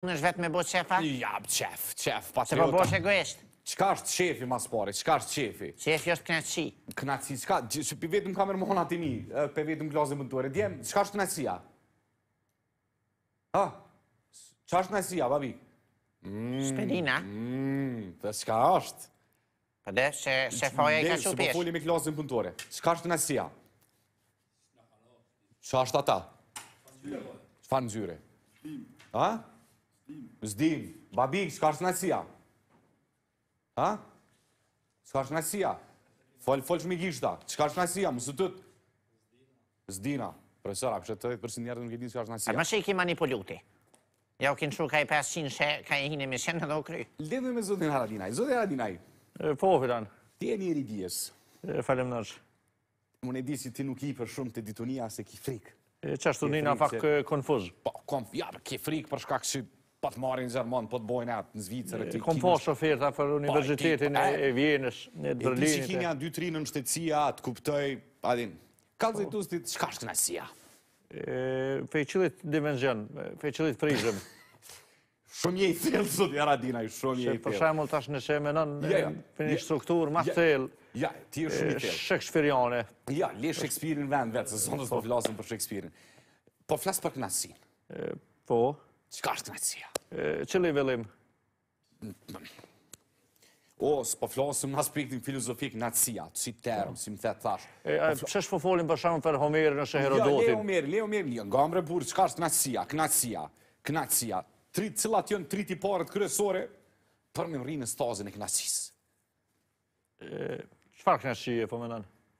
Në është vetë me bo qefa? Ja, qef, qef, pa të po bo që egoisht. Qka është qefi mas spari, qka është qefi? Qefi është knaci. Knaci, qka? Që pi vetëm kamer më hona të një, pe vetëm glazën më të Djemë, qka është knacia? Ha? Qa është knacia, babi? Shpedina. Për qka është? Mm, Për mm, dhe, që se po i ka që pjesht. Se po foli me klasën pëntore. Qa është të Qa është ata? Fanë zyre. Fanë zyre. Ha? Zdim, babi, s'ka është nësia. Ha? S'ka është nësia. Folë, folë që mi S'ka është nësia, më së tëtë. Zdina. Profesora, përshë të dhejtë përsi njerët nuk e dinë s'ka është nësia. A më shë i ki manipulute. Ja u kinë shumë ka i 500 shë, ka i hinë me shenë dhe u kry. Lidhme me zotin Haradinaj. Zotin Haradinaj. Po, filan. Ti e njeri dhjes. Falem nërshë. Më ne di si ti nuk i për shumë të ditunia se ki frikë. Qashtu një në fakë konfuz. Po, konfuz. Ja, ki frikë për shkak që pa të marrin Gjermon, po të bojnë atë në Zvicër e të Kom po shoferta për universitetin e Vienës, në Drëlinit. E të shikinja në 2-3 në mështetësia, atë kuptoj, adin, ka po. të zëjtu së ditë, shka është në asia? Fejqilit dimenzion, fejqilit frizëm. Shumë jetë të jelë, sot jara dinaj, shumë jetë të jelë. Për shemë, tash në që e menon, për një strukturë, ma të Ja, ti shumë një të jelë. Ja, le Shakespearein vend vetë, se zonës po flasën për Shakespearein. Po flasë për kënasi. Po. Qëka është knetësia? Që le velim? O, së po flasëm aspektin filozofik nëtësia, si termë, si më të të thashë. E, që po jo, jo, jo, është po folim për shumë për Homerë në Sheherodotin? Ja, le Homerë, le Homerë, një nga më rëburë, që është nëtësia, knëtësia, knëtësia, cilat jënë tri të parët kërësore për me më rinë në stazën e knëtësisë. Që farë knëtësia e pomenanë?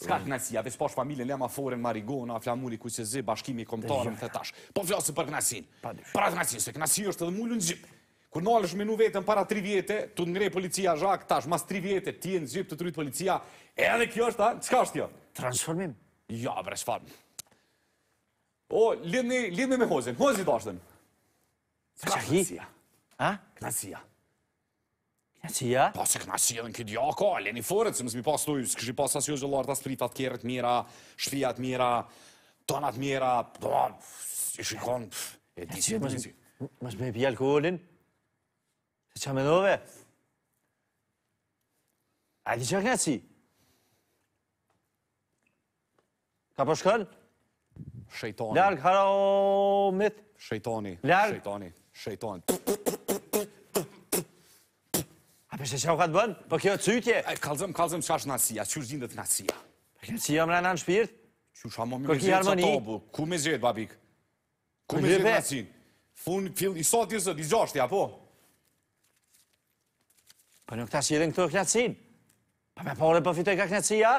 Ska a veç pash familjen lema foren, marigona, Flamuli, flamuri ku se zi, bashkimi i komtarën të tash. Po flasë për knasin. Pra knasin, se knasi është edhe mullu në gjip. Kur në alësh me vetën para tri vjetë, tu ngrej policia zhak tash, mas tri vjetë, ti e në gjip të trujt policia, e edhe kjo është a? qka është jo? Transformim. Ja, bre, shfar. O, lidhme me hozin, hozin të ashtën. Ska knasia. Ha? Knasia. E si ja? Po se këna si edhe në këtë ja jo, ka, leni forët, se mësë mi pas të ujë, s'këshë i pas asio gjëllarë, ta sprifat kjerët mira, shpijat mira, tonat mira, po, i shikon, e di si, e di si. Mësë me i pijal kohëllin? Se që me dove? A di që këna si? Ka po shkën? Shëjtoni. Lërgë, haro, mitë. Shëjtoni. Lërgë. Shëjtoni. Shëjtoni. Pë, pë, Për që që u ka të bënë? Po kjo cytje? Kalëzëm, kalëzëm që është nësia, që është gjindët nësia? Për kjo cia më rëna në shpirt? Që është amë me zhjetë që tobu? Ku me zhjetë, babik? Ku me zhjetë nësin? Funë, fillë, i sot i sot, i gjoshti, apo? Për në këta që jetë në këto kënatësin? Për me pare për po fitoj ka kënatësia?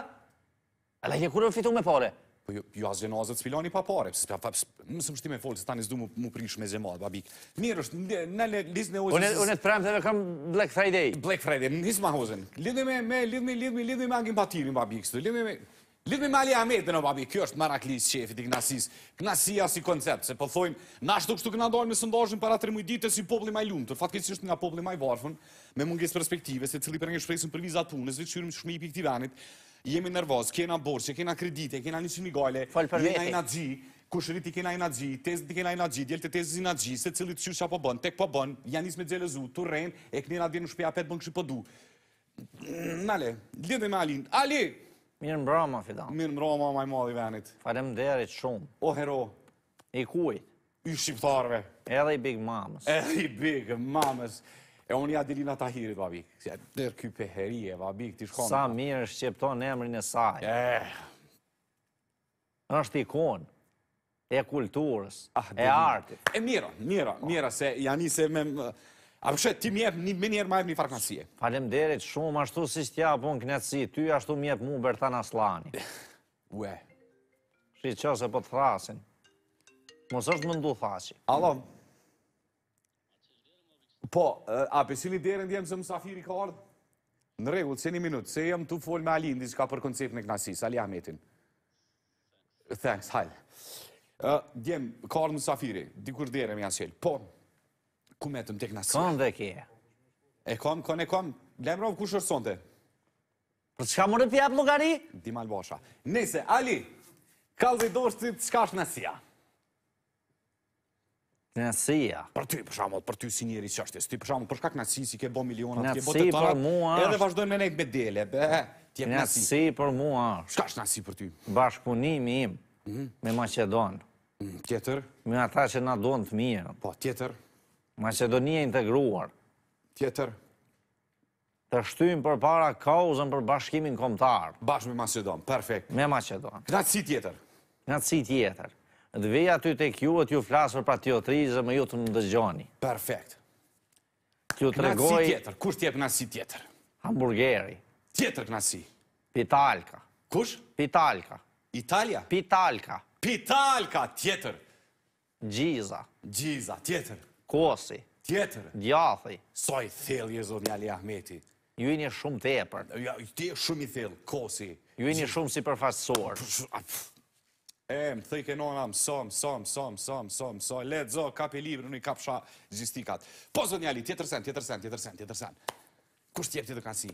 Alla i ke kur në me pare? Po jo jo asë gjenazët s'filani pa pare, më së më shtime folë, se tani një mu prish me zemarë, babik. Mirë është, në në në lidhë me ozën... Unë e të premë të në kam Black Friday. Black Friday, në njësë ma ozën. Lidhë me, me, lidhë me, lidhë me, lidhë me angin patiri, babik, së lidhë me... Lidhë me Ali Ahmed, në babik, kjo është Maraklis, qefi të knasis, knasia si koncept, se përthojmë, po në ashtu kështu këna dojnë me sëndajnë para tre mujdite si popli maj lumë, të fatë kështë nga popli maj varfën, me mungjes perspektive, se cili për nga shprejsin për vizatunës, dhe qyrim shmi i piktivanit, jemi nervoz, kena borqe, kena kredite, kena një shimigale, jena i nadzi, kushërit i kena i nadzi, tezit i kena i nadzi, djelë të tezit i nadzi, se cilit që që po bënë, tek po bënë, janë njës me gjelezu, të rrenë, e kënë nga dhjenë në shpja petë bënë këshë pëdu. Po mm, nale, lidhe me Alin, Ali! Mirë më brama, Fidan. Mirë më brama, maj madhi venit. Falem derit shumë. O hero. I kuj? I shqiptarve. Edhe i big mamës. Edhe i big mamës. E unë i Adilina Tahiri, babi. Si e e, babi, këti shkonë. Sa mirë është emrin e saj. E. Eh. Në është ikonë. E kulturës. Ah, e artit. E mira, mira, mira, se janë i se me... A përshë, ti mjep një minjerë majhë një farkënësie. Falem derit, shumë ashtu si së tja, po në kënëtësi, ty ashtu mjep mu Bertan Aslani. Ue. Shri qësë e po të thrasin. Mos është më ndu thasi. Alo, Po, a pesini derën djemë se mësafiri ka ardhë? Në regullë, se një minutë, se jëmë tu folë me Alin, diska për koncept në knasis, Ali Ahmetin. Thanks, hajlë. Djemë, ka ardhë mësafiri, dikur derën janë jasëllë. Po, ku me të më të knasis? Kon dhe kje. E kom, kon e kom. Lemrov, ku shërëson të? Për çka më në pjatë lukari? Dimal Bosha. Nese, Ali, kalë dhe dorështë të shkash nësia. Ali, kalë dhe Knasia. Për ty, për shkak për ty si njëri çështje. Ti për shkak për shkak knasi si ke bë miliona, ke bë të tëra. Edhe vazhdojnë me ne me dele. Be, ti je knasi. Knasi për mua. Çka është knasi për ty? Bashkëpunimi im mhm. me Maqedon. Mhm, tjetër? Me ata që na duan të mirë. Po, tjetër. Maqedonia integruar. Tjetër. Të shtyjmë përpara kauzën për bashkimin kombëtar. Bashkë me Maqedon. Perfekt. Me Maqedon. Knasi tjetër. Knasi tjetër dhe veja aty të ju, e ju flasur pra t'jo tri ju të më dëgjoni. Perfekt. Kju të regoj... Knasi tjetër, kush t'jep nasi tjetër? Hamburgeri. Tjetër knasi? Pitalka. Kush? Pitalka. Italia? Pitalka. Pitalka, tjetër. Gjiza. Gjiza, tjetër. Kosi. Tjetër. Djathi. Soj thell, jezot një Ali Ahmeti. Ju i një shumë tepër. Ja, ti e shumë i thell, kosi. Ju i një shumë si E, më thëj ke nona, më so, më so, më so, më so, më kap i libri, në i kap sha gjistikat. Po, zë njali, tjetër sen, tjetër sen, tjetër sen, tjetër sen. Kusht tjep tjetër kanë si?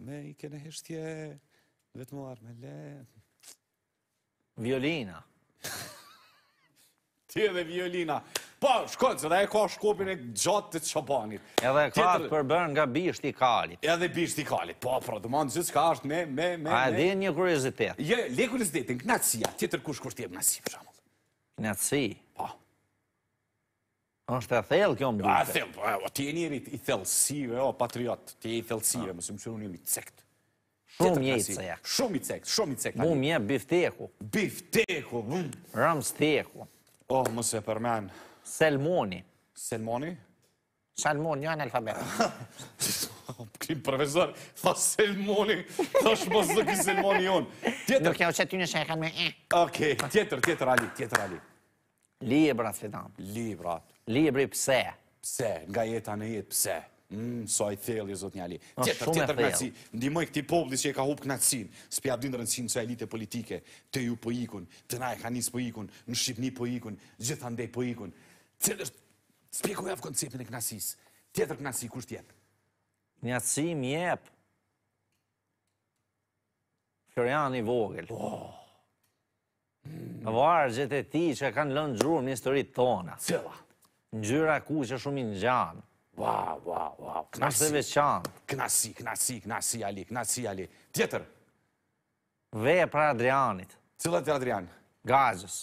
Me, i kene heshtje, vetë mu le. Violina. Tjetër dhe violina. Po, shkoj, se da e ka shkopin e gjatë të qabanit. Edhe ka të përbër nga bisht i kalit. Edhe bisht i kalit. Po, pra, të manë gjithë ka është me, me, me... A edhe një kërëzitet. Je, le kërëzitetin, në tjetër kush kush, tjebë në për shamë. Në Po. është e thellë kjo më bërë. A, thellë, po, ti e njëri i thellësive, o, patriot, ti e i thellësive, ah. më së më qërë një Shumë jetë Shumë i cekë, shumë i cekë. Mu mje, bifteku. Bifteku. Ramsteku. Oh, mëse përmenë. Selmoni. Selmoni? Salmoni, jo analfabet. Këri profesor, tha Selmoni, tha shmozë këri Selmoni jonë. Nuk ja u që ty në shekhan me e. Oke, tjetër, tjetër Ali, tjetër Ali. Libra, fletan. Libra. Libri pëse. Pëse, nga jeta në jetë pëse. Mm, so e thellë, zot një Ali. Tjetër, tjetër knatësi. Ndimoj këti pobli që e ka hupë knatësin. Spi abdindë rëndësin që e elite politike. Të ju po ikun, të na e kanis po ikun, në Shqipni po ikun, gjithë andej po ikun. Cilë është, spjeku jafë konceptin e knasis, tjetër knasi, kusht Knasi Njësi, mjep. Florian i vogël. Në po. mm. varë gjithë e ti që kanë lënë gjurë një historitë tona. Cëva? Në gjyra ku që shumë i në gjanë. Wa, wa, wa, knasi. Knasi, veçanë. Knasi, knasi, knasi, ali, knasi, ali. Tjetër? Vepra Adrianit. Cëllët e Adrian? Gajës. Gazës.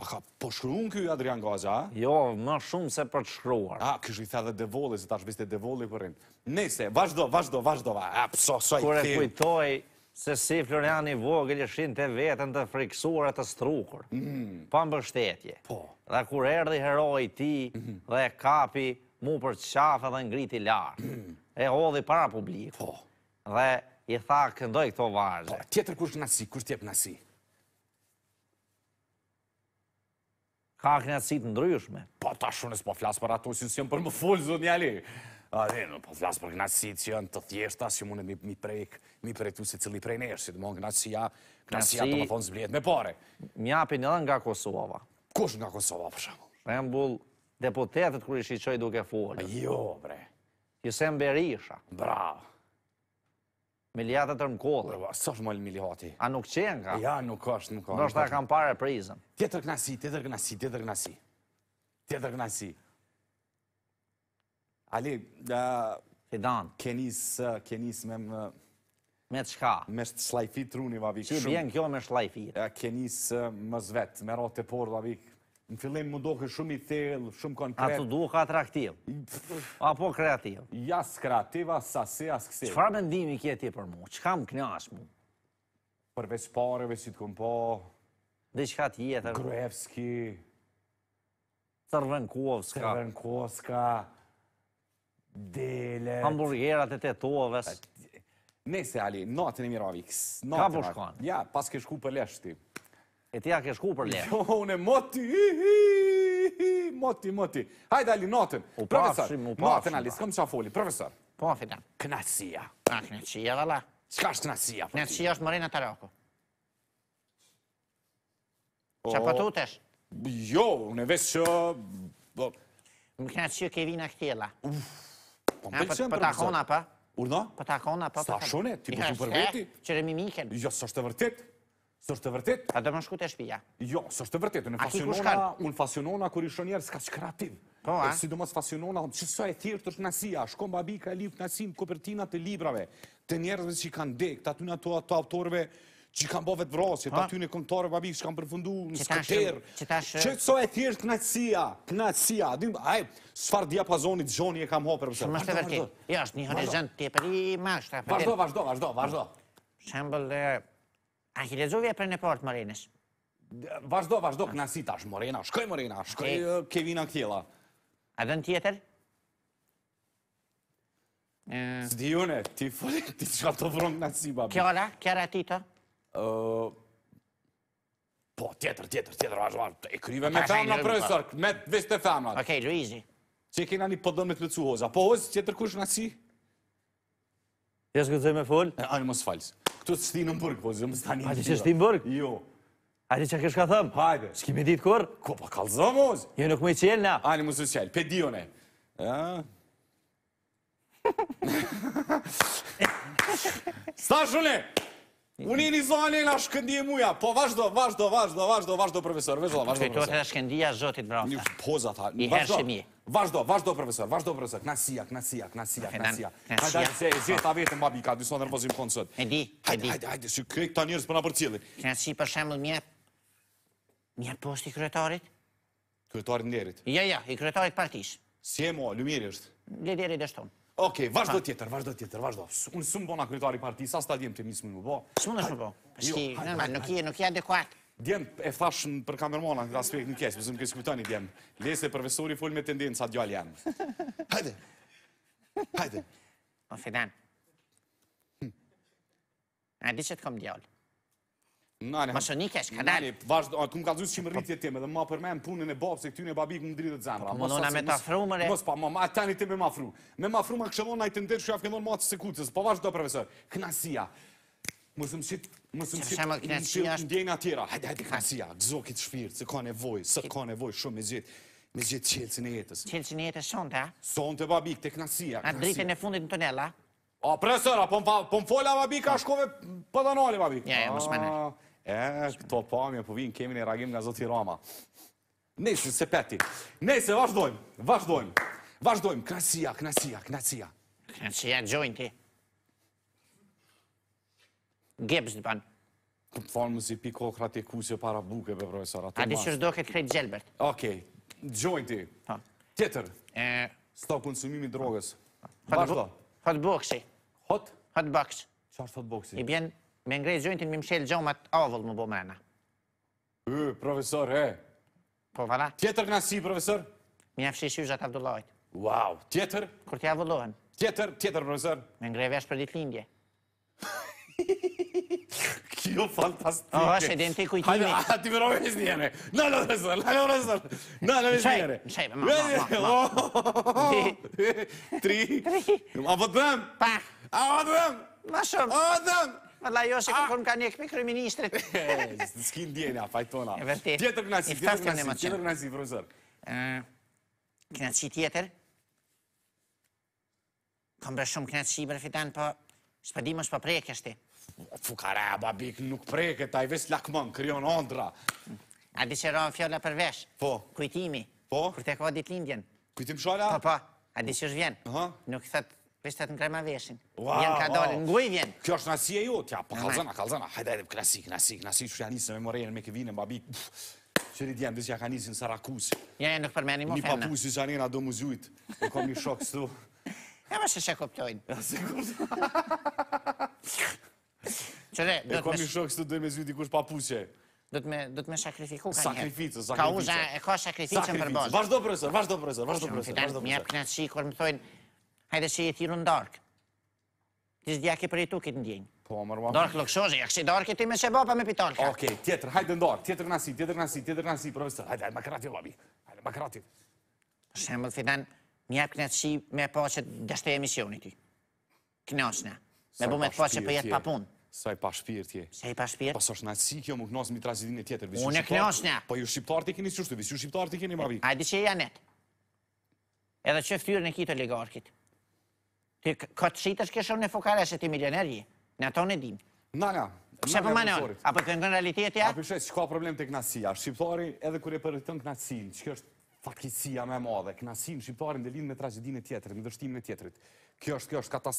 A ka përshkruun po kjo Adrian Gaza? Jo, më shumë se përshkruar. A, kështë i tha dhe devolli, se ta është biste devolli përrin. Nese, vazhdo, vazhdo, vazhdo, va. A, pëso, so i këtë. Kure kujtoj se si Floriani Vogel ishin të vetën të friksuar e të strukur. Mm. Pa më bështetje. Po. Dhe kur erdi heroj ti mm -hmm. dhe kapi mu për qafë dhe ngriti lartë. Mm -hmm. E hodhi para publiku. Po. Dhe i tha këndoj këto vazhë. Po, tjetër kush nasi, kush tjep si? ka kënaqësi ndryshme. Po tashun unë s'po flas për ato si s'jam për më fol zot njali. A dhe në po flasë për knasësi që janë të thjeshta, si mune mi, mi prejkë, mi prejkë tu se cili prej nërë, si të mon knasësia, knasësia të më thonë zblijet me pare. Mjapin edhe nga Kosova. Kush nga Kosova, për shumë? Shembul, deputetet kërë i qoj duke folë. Jo, bre. Jusem Berisha. Bravo. Miliatet të rëmkodhe. Përva, sot më lë miliati. A nuk qenë ka? Ja, nuk është, nuk është. Nështë ta kam pare prizën. Tjetër kënasi, tjetër kënasi, tjetër kënasi. Tjetër kënasi. Ali, të Kenis, kenis me më... Me të shka? Me shlajfit truni, vavik. Që bjenë kjo me shlajfit? Kenis më zvet, me rote por, vavik. Në fillim më duke shumë i thellë, shumë konkret. A të duke atraktiv? Apo kreativ? Jas kreativ, asa si, as kësi. Qëfar me ndimi kje ti për mu? Që kam knash mu? Përveç pareve si të këmpo. po... Dhe që ka të jetër? Grevski... Tërvenkovska... Tërvenkovska... Dele... Hamburgerat e të toves. Nese, Ali, natën e miravi. Ka po Ja, pas ke shku për leshti. E ti ja ke shku për lehë. Jo, une moti, moti, moti. Hajde, Ali, notën. U pafshim, u pafshim. Notën, Ali, s'kom qa foli. Profesor. Po, fina. Knasia. A, ah, knasia, vala. Qka është knasia? Po knasia është mërinë të roku. Qa po. pëtutesh? Jo, une vesë që... Po. Më knasia ke vina këtjela. Po, të akona, pa? Urna? Po, të akona, pa? Sa shone, ti përshu për veti? Qërë mimiken. Jo, së është të vërtetë. Së është të vërtet? A do më shku të shpija? Jo, së është të vërtet. A ki ku shkanë? Unë fasionona kur ishë njerë s'ka që kreativ. Po, a? Si do mos fasionona, që sa e thirë të shnasia, shkom babi ka lip në kopertina të librave, të njerëzve që i kanë dek, të aty në ato autorve që i kanë bo vetë vrasje, të po. aty në kontore babi që i kanë përfundu në skëter. Që sa e thirë të knatsia, knatsia, adim, aj, sfar diapazonit gjoni e kam hopër. Shumë është të një horizont të i mashtë. Vazhdo, vazhdo, vazhdo, vazhdo. Shembel, A ki lezovi e për në portë, Morenës? Vazhdo, vazhdo, këna si tash, Morena, shkoj Morena, shkoj uh, Kevina këtjela. A dhe në tjetër? Zdi une, ti fëllit, ti që të vronë këna si, babi. Kjola, kjera tito? Uh, po, tjetër, tjetër, tjetër, vazhdo, vazhdo, e kryve me femna, profesor, po. me vishte femnat. Okej, Luizi. Që i kena një pëdhën me të lëcu hoza, po hozë, tjetër kush në si? Ja këtë zëjmë e full? Ani mos falës. Këtu të shtinë më bërgë, po zëmë së tani në që shtinë më bërgë? Jo. Ati që kësh ka thëmë? Hajde. Shki me ditë kur? Ko, pa po, kalëzëm, ozë. Jo nuk me qelë, na. Ani mos të qelë, pedione. Sta shune! Unë i një zonë e nga shkëndije muja, po vazhdo, vazhdo, vazhdo, vazhdo, vazhdo, profesor, vazhdo, vazhdo, profesor. Kujtojte dhe zotit, brafta. poza ta, vazhdo. mi. Vazhdo, vazhdo profesor, vazhdo profesor. Knasia, knasia, knasia, knasia. Hajde, se e zhe ta vetën babi ka, dyson nervozim kënë sot. E di, e di. Hajde, hajde, si krejt ta njerës për nga për cilin. për shemë, mje... Mje post i kryetarit? Kryetarit nderit? Ja, jo, ja, jo, i kryetarit partish. Si e mo, lumiri është? Lideri dështon. Okej, vazhdo ah. tjetër, vazhdo tjetër, vazhdo. Unë sëmë bona kryetari partish, sa sta djemë të misë më po? në bo? Sëmë në shumë bo. Nuk i adekuat. Djem, e thashën për kamermona, këtë aspekt në kesh, pëzëm kësë këpëtoni, djem. Lese, profesori, full me tendenca, djallë janë. Hajde! Hajde! O, Fidan. Hm. A di që të kom djallë? Nani, ma shoni kesh, ka dalë. Nani, vazhdo, a të më ka zhuzë që më rritje teme, dhe ma përmen punën e babë, se këty në babi këmë dritë të zemra. Po, mënona me ta fru, mëre. Mos, pa, ma, tani te me ma fru. Me ma fru, ma këshëllon, na i të ndërë, që ja fëkëndon matë sekutës. Po, vazhdo, profesor, knasia më zëmësit, më zëmësit, më zëmësit, më ndjenë atjera, hajde, hajde, kënësia, gëzo këtë shpirë, se ka nevoj, se ka nevoj, shumë me gjithë, me gjithë qelësin e jetës. Qelësin e jetës sonte, a? Sonte, babi, këtë kënësia, kënësia. A dritën e fundit në tonela? A, presër, a, po, po më folla, babi, ka po. shkove pëdënali, babi. Ja, ja, më shmanë. E, këto pamje, po vinë, kemi një ragim nga zoti Rama. Nese, se peti. Nese, vazhdojmë, vazhdojmë, vazhdojmë, kënësia, kënësia, kënësia. Kënësia, gjojnë ti gjebës të banë. Të më falë më zi piko kratë i para buke për profesor. A di shërdo këtë krejtë gjelbert. Oke, gjojnë ti. Tjetër, së të konsumimi drogës. Hot boxi. Hot? Hot box. Qarë hot boxi? I bjen me ngrej gjojnë ti në mim gjomat gjojnë avullë më bo mërëna. U, profesor, e. Po, vala. Tjetër në si, profesor? Mi afshë i avdullajt. Wow, tjetër? Kur të avullohen. Tjetër, tjetër, profesor. Me ngrej vesh për ditë lindje. klub fantastike. Ova është identi kujtimi. Hajde, a ti vërë ove njëre. Në në vëzër, në në vëzër. Në në vëzër. Në në Në në vëzër. Tri. në vëzër. A dëmë? Pa. A vëtë dëmë? Ma shumë. A vëtë dëmë? Vëllaj, jo është e këpër më ka një këpër mikro i ministrit. S'kin djene, fajtona. E vërtet. Tjetër kënaqësi, tjetër kënaqësi, vërëzër. Kënaqësi tjetër? Kom bërë shumë kënaqësi, bërë fitan, po... Shpëdimo shpëprejë po kështi fukare, babik, nuk preke, taj ves lakman, kryon andra. A di qëronë fjolla për vesh? Po. Kujtimi? Po. Kur te ka dit lindjen? Kujtim shala? Po, po. A di është vjen? Aha. Nuk thët, vishtet në krema veshin. Wow, wow. Vjen ka dole, nguj vjen. Kjo është e ju, ja, pa po kalzana, kalzana. Hajde, për klasik, nasik, kënasi, që janisë me morejnë me këvinën, babik. që ja ka në Sarakusi. Ja, ja, papusi që anina do dhe... E kam i shokës të dojnë me zhjë dikush papuqe. Do të me sakrifiku ka njerë. Sakrifice, sakrifice. E ka sakrifice për bëzë. Vashdo profesor, vashdo profesor, vashdo profesor. Mi apë knatë shi, kur më thojnë, hajde shi e tiru në darkë. Ti zdi ake për e tu këtë ndjenjë. Po, mërë mërë. Darkë lëkshozë, jak darkë e ti me se bapa me pitalka. Oke, tjetër, hajde në darkë, tjetër nësi, tjetër nësi, tjetër nësi, profesor. Hajde, hajde, lobi. Hajde, makrati. Shemblë, fidan, mi apë ti. Knosna. me për po jetë papunë. Sa i pa shpirtje. tje. Sa i pa shpirë? Pa sosh në kjo më gnozë mi trazidin e tjetër. Unë e gnozë në. Po ju shqiptarë të keni sështu, visu shqiptarë të keni marri. A di që e janet. Edhe që ftyrën e kito ligarkit. Ka të shqita shke shumë në fokale, se ti milioneri. Në ato në dim. Na, na. Shë për po manon, a për të ndërën realitet ja? A për shqe, që ka problem të knasia? Shqiptari edhe kër e për të në knasin, që kjo është fatkicia me madhe, knasin, shqiptari ndëllin me tragedin e tjetërit, ndërshtimin e tjetërit. Kjo është, kjo është, katastrofë.